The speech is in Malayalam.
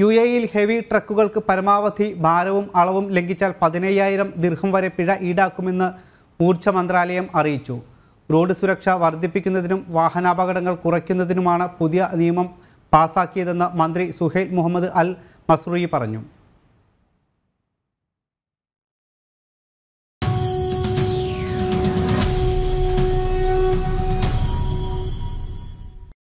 യു എയിൽ ഹെവി ട്രക്കുകൾക്ക് പരമാവധി ഭാരവും അളവും ലംഘിച്ചാൽ പതിനയ്യായിരം ദീർഘം വരെ പിഴ ഈടാക്കുമെന്ന് ഊർജ്ജ മന്ത്രാലയം അറിയിച്ചു റോഡ് സുരക്ഷ വർദ്ധിപ്പിക്കുന്നതിനും വാഹനാപകടങ്ങൾ കുറയ്ക്കുന്നതിനുമാണ് പുതിയ നിയമം പാസാക്കിയതെന്ന് മന്ത്രി സുഹൈൽ മുഹമ്മദ് അൽ മസ്രൂയി പറഞ്ഞു